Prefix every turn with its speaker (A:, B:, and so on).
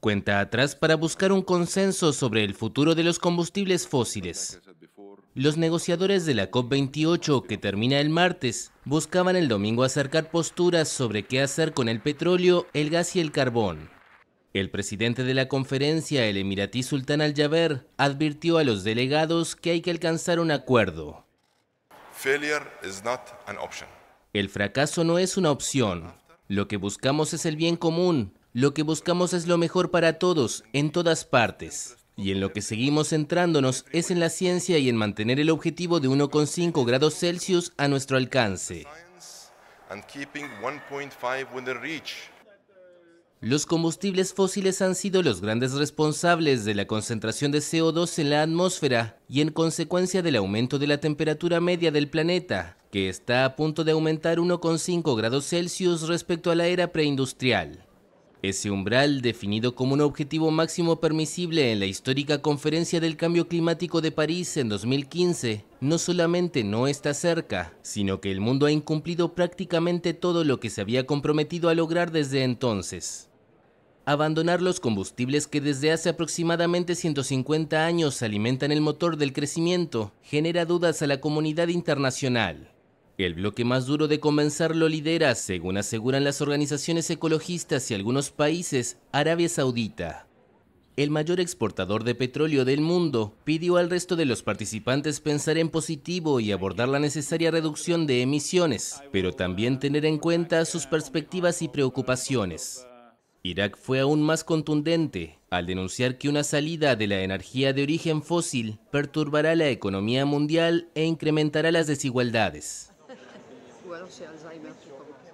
A: Cuenta atrás para buscar un consenso sobre el futuro de los combustibles fósiles. Los negociadores de la COP28, que termina el martes, buscaban el domingo acercar posturas sobre qué hacer con el petróleo, el gas y el carbón. El presidente de la conferencia, el emiratí Sultán Al-Jaber, advirtió a los delegados que hay que alcanzar un acuerdo. El fracaso no es una opción. Lo que buscamos es el bien común, lo que buscamos es lo mejor para todos, en todas partes. Y en lo que seguimos centrándonos es en la ciencia y en mantener el objetivo de 1,5 grados Celsius a nuestro alcance. Los combustibles fósiles han sido los grandes responsables de la concentración de CO2 en la atmósfera y en consecuencia del aumento de la temperatura media del planeta, que está a punto de aumentar 1,5 grados Celsius respecto a la era preindustrial. Ese umbral, definido como un objetivo máximo permisible en la histórica Conferencia del Cambio Climático de París en 2015, no solamente no está cerca, sino que el mundo ha incumplido prácticamente todo lo que se había comprometido a lograr desde entonces. Abandonar los combustibles que desde hace aproximadamente 150 años alimentan el motor del crecimiento genera dudas a la comunidad internacional. El bloque más duro de comenzar lo lidera, según aseguran las organizaciones ecologistas y algunos países, Arabia Saudita. El mayor exportador de petróleo del mundo pidió al resto de los participantes pensar en positivo y abordar la necesaria reducción de emisiones, pero también tener en cuenta sus perspectivas y preocupaciones. Irak fue aún más contundente al denunciar que una salida de la energía de origen fósil perturbará la economía mundial e incrementará las desigualdades. ou alors c'est Alzheimer qui commence.